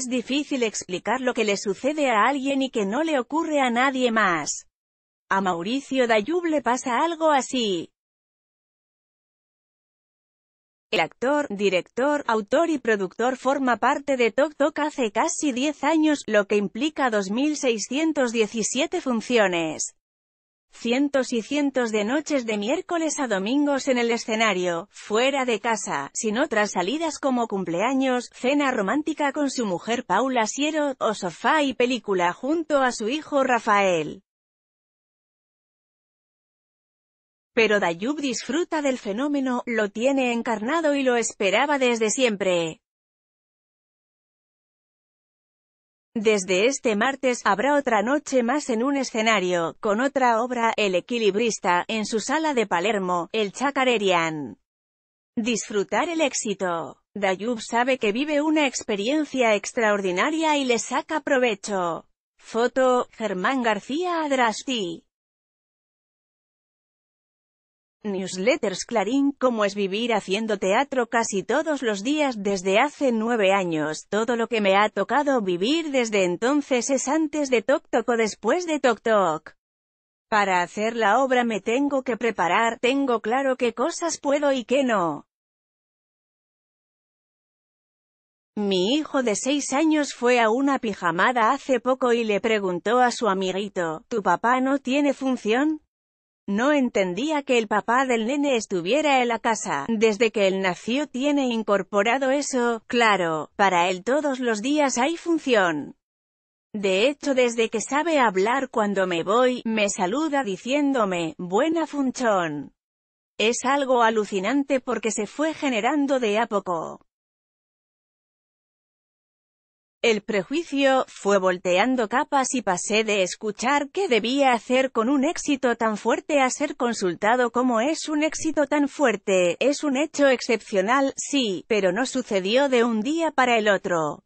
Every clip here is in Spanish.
Es difícil explicar lo que le sucede a alguien y que no le ocurre a nadie más. A Mauricio Dayub le pasa algo así. El actor, director, autor y productor forma parte de Tok Tok hace casi 10 años, lo que implica 2.617 funciones. Cientos y cientos de noches de miércoles a domingos en el escenario, fuera de casa, sin otras salidas como cumpleaños, cena romántica con su mujer Paula Siero, o sofá y película junto a su hijo Rafael. Pero Dayub disfruta del fenómeno, lo tiene encarnado y lo esperaba desde siempre. Desde este martes habrá otra noche más en un escenario, con otra obra, El Equilibrista, en su sala de Palermo, el Chacarerian. Disfrutar el éxito. Dayub sabe que vive una experiencia extraordinaria y le saca provecho. Foto, Germán García Adrasti. Newsletters Clarín Cómo es vivir haciendo teatro casi todos los días desde hace nueve años. Todo lo que me ha tocado vivir desde entonces es antes de Tok o después de Tok Tok. Para hacer la obra me tengo que preparar, tengo claro qué cosas puedo y qué no. Mi hijo de seis años fue a una pijamada hace poco y le preguntó a su amiguito, ¿tu papá no tiene función? No entendía que el papá del nene estuviera en la casa. Desde que él nació tiene incorporado eso, claro, para él todos los días hay función. De hecho desde que sabe hablar cuando me voy, me saluda diciéndome, buena funchón. Es algo alucinante porque se fue generando de a poco. El prejuicio fue volteando capas y pasé de escuchar qué debía hacer con un éxito tan fuerte a ser consultado como es un éxito tan fuerte, es un hecho excepcional, sí, pero no sucedió de un día para el otro.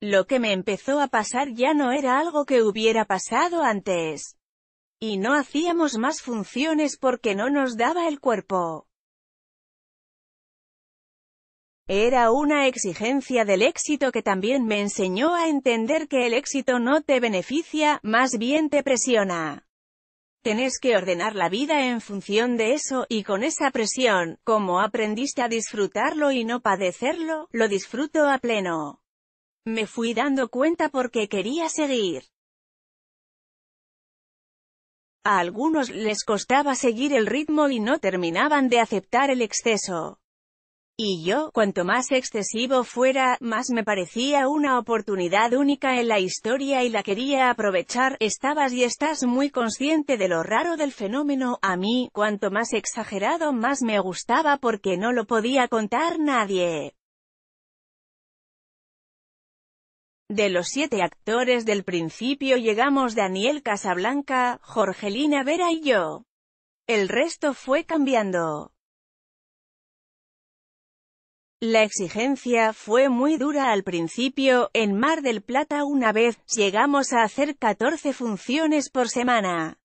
Lo que me empezó a pasar ya no era algo que hubiera pasado antes. Y no hacíamos más funciones porque no nos daba el cuerpo. Era una exigencia del éxito que también me enseñó a entender que el éxito no te beneficia, más bien te presiona. Tenés que ordenar la vida en función de eso, y con esa presión, como aprendiste a disfrutarlo y no padecerlo, lo disfruto a pleno. Me fui dando cuenta porque quería seguir. A algunos les costaba seguir el ritmo y no terminaban de aceptar el exceso. Y yo, cuanto más excesivo fuera, más me parecía una oportunidad única en la historia y la quería aprovechar, estabas y estás muy consciente de lo raro del fenómeno, a mí, cuanto más exagerado más me gustaba porque no lo podía contar nadie. De los siete actores del principio llegamos Daniel Casablanca, Jorgelina Vera y yo. El resto fue cambiando. La exigencia fue muy dura al principio, en Mar del Plata una vez, llegamos a hacer 14 funciones por semana.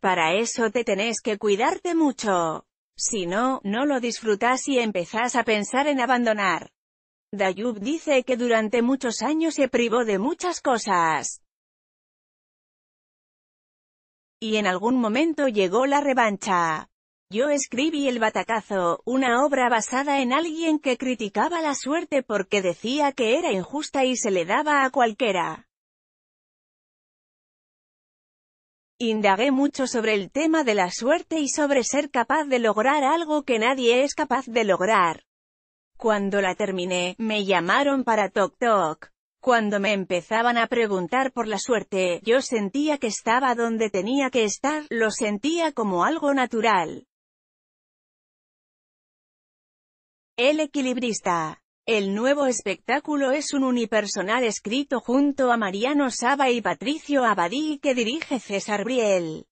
Para eso te tenés que cuidarte mucho. Si no, no lo disfrutás y empezás a pensar en abandonar. Dayub dice que durante muchos años se privó de muchas cosas. Y en algún momento llegó la revancha. Yo escribí El Batacazo, una obra basada en alguien que criticaba la suerte porque decía que era injusta y se le daba a cualquiera. Indagué mucho sobre el tema de la suerte y sobre ser capaz de lograr algo que nadie es capaz de lograr. Cuando la terminé, me llamaron para Tok Tok. Cuando me empezaban a preguntar por la suerte, yo sentía que estaba donde tenía que estar, lo sentía como algo natural. El equilibrista. El nuevo espectáculo es un unipersonal escrito junto a Mariano Saba y Patricio Abadí que dirige César Briel.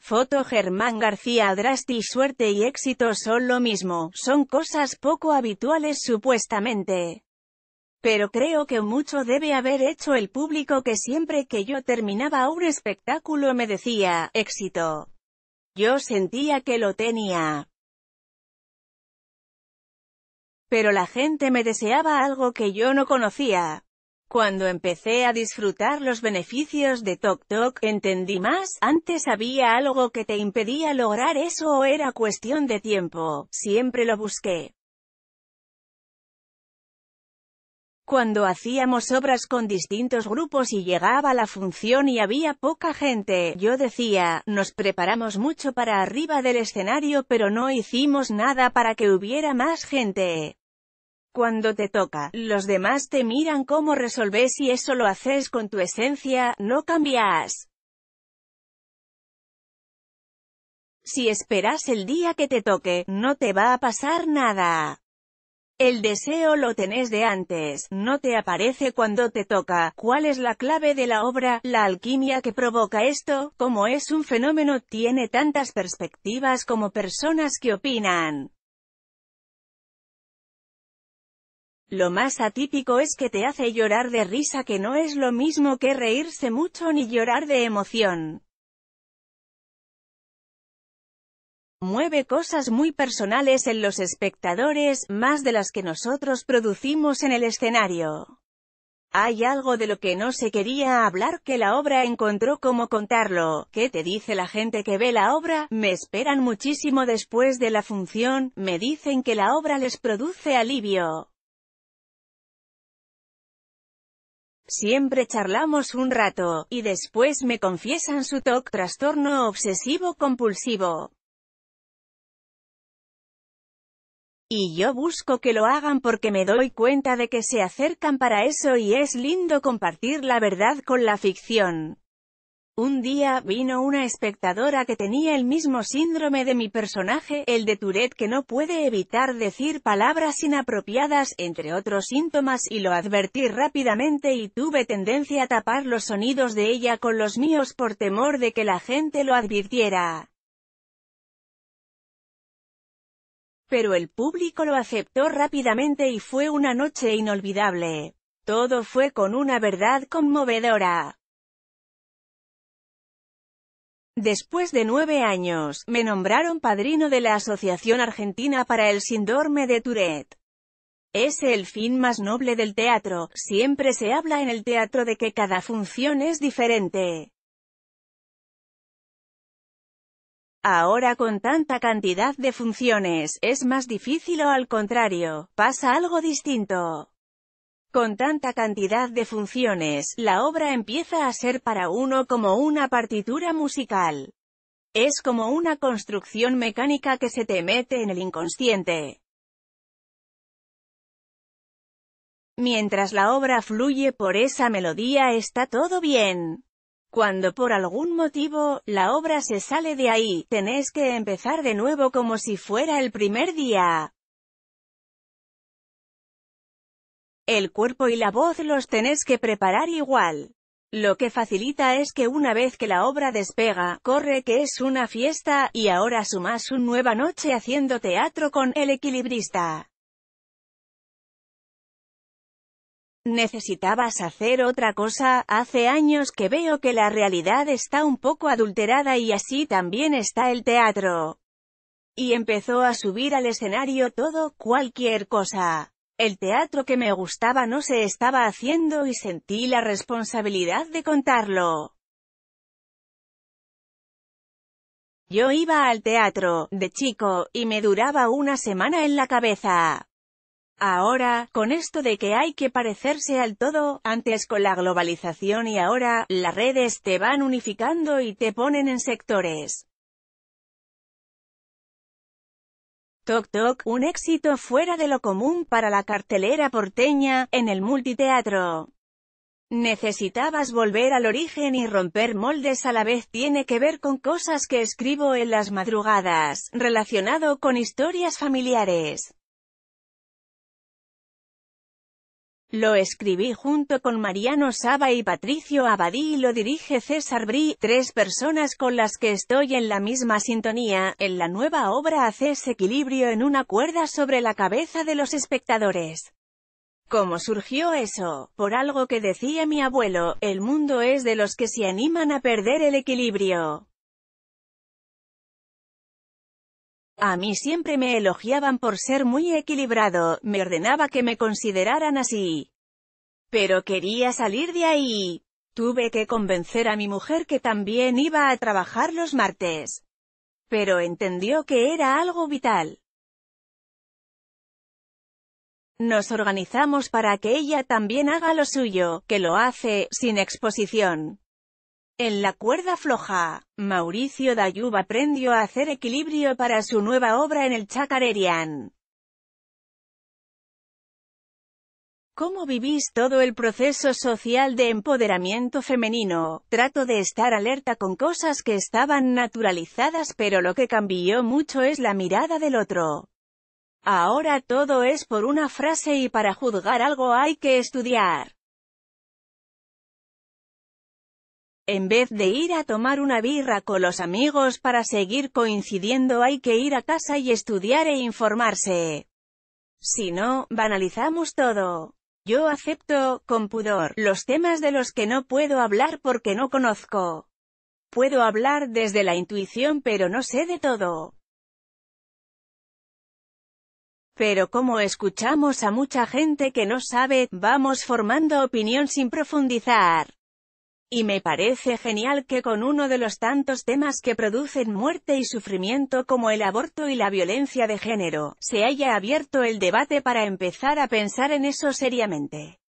Foto Germán García Drasti, Suerte y éxito son lo mismo, son cosas poco habituales supuestamente. Pero creo que mucho debe haber hecho el público que siempre que yo terminaba un espectáculo me decía, éxito. Yo sentía que lo tenía. Pero la gente me deseaba algo que yo no conocía. Cuando empecé a disfrutar los beneficios de Tok Tok, entendí más, antes había algo que te impedía lograr eso o era cuestión de tiempo, siempre lo busqué. Cuando hacíamos obras con distintos grupos y llegaba la función y había poca gente, yo decía, nos preparamos mucho para arriba del escenario pero no hicimos nada para que hubiera más gente. Cuando te toca, los demás te miran cómo resolves y eso lo haces con tu esencia, no cambias. Si esperas el día que te toque, no te va a pasar nada. El deseo lo tenés de antes, no te aparece cuando te toca. ¿Cuál es la clave de la obra? La alquimia que provoca esto, como es un fenómeno, tiene tantas perspectivas como personas que opinan. Lo más atípico es que te hace llorar de risa que no es lo mismo que reírse mucho ni llorar de emoción. mueve cosas muy personales en los espectadores, más de las que nosotros producimos en el escenario. Hay algo de lo que no se quería hablar que la obra encontró como contarlo. ¿Qué te dice la gente que ve la obra? Me esperan muchísimo después de la función, me dicen que la obra les produce alivio. Siempre charlamos un rato, y después me confiesan su TOC, trastorno obsesivo compulsivo. Y yo busco que lo hagan porque me doy cuenta de que se acercan para eso y es lindo compartir la verdad con la ficción. Un día, vino una espectadora que tenía el mismo síndrome de mi personaje, el de Tourette que no puede evitar decir palabras inapropiadas, entre otros síntomas y lo advertí rápidamente y tuve tendencia a tapar los sonidos de ella con los míos por temor de que la gente lo advirtiera. Pero el público lo aceptó rápidamente y fue una noche inolvidable. Todo fue con una verdad conmovedora. Después de nueve años, me nombraron padrino de la Asociación Argentina para el Síndrome de Tourette. Es el fin más noble del teatro, siempre se habla en el teatro de que cada función es diferente. Ahora con tanta cantidad de funciones, es más difícil o al contrario, pasa algo distinto. Con tanta cantidad de funciones, la obra empieza a ser para uno como una partitura musical. Es como una construcción mecánica que se te mete en el inconsciente. Mientras la obra fluye por esa melodía está todo bien. Cuando por algún motivo, la obra se sale de ahí, tenés que empezar de nuevo como si fuera el primer día. El cuerpo y la voz los tenés que preparar igual. Lo que facilita es que una vez que la obra despega, corre que es una fiesta, y ahora sumás una nueva noche haciendo teatro con El Equilibrista. Necesitabas hacer otra cosa, hace años que veo que la realidad está un poco adulterada y así también está el teatro. Y empezó a subir al escenario todo, cualquier cosa. El teatro que me gustaba no se estaba haciendo y sentí la responsabilidad de contarlo. Yo iba al teatro, de chico, y me duraba una semana en la cabeza. Ahora, con esto de que hay que parecerse al todo, antes con la globalización y ahora, las redes te van unificando y te ponen en sectores. Toc Toc, un éxito fuera de lo común para la cartelera porteña, en el multiteatro. Necesitabas volver al origen y romper moldes a la vez tiene que ver con cosas que escribo en las madrugadas, relacionado con historias familiares. Lo escribí junto con Mariano Saba y Patricio Abadí y lo dirige César Bri, tres personas con las que estoy en la misma sintonía. En la nueva obra haces equilibrio en una cuerda sobre la cabeza de los espectadores. ¿Cómo surgió eso? Por algo que decía mi abuelo, el mundo es de los que se animan a perder el equilibrio. A mí siempre me elogiaban por ser muy equilibrado, me ordenaba que me consideraran así. Pero quería salir de ahí. Tuve que convencer a mi mujer que también iba a trabajar los martes. Pero entendió que era algo vital. Nos organizamos para que ella también haga lo suyo, que lo hace, sin exposición. En la cuerda floja, Mauricio Dayub aprendió a hacer equilibrio para su nueva obra en el Chacarerian. ¿Cómo vivís todo el proceso social de empoderamiento femenino? Trato de estar alerta con cosas que estaban naturalizadas pero lo que cambió mucho es la mirada del otro. Ahora todo es por una frase y para juzgar algo hay que estudiar. En vez de ir a tomar una birra con los amigos para seguir coincidiendo hay que ir a casa y estudiar e informarse. Si no, banalizamos todo. Yo acepto, con pudor, los temas de los que no puedo hablar porque no conozco. Puedo hablar desde la intuición pero no sé de todo. Pero como escuchamos a mucha gente que no sabe, vamos formando opinión sin profundizar. Y me parece genial que con uno de los tantos temas que producen muerte y sufrimiento como el aborto y la violencia de género, se haya abierto el debate para empezar a pensar en eso seriamente.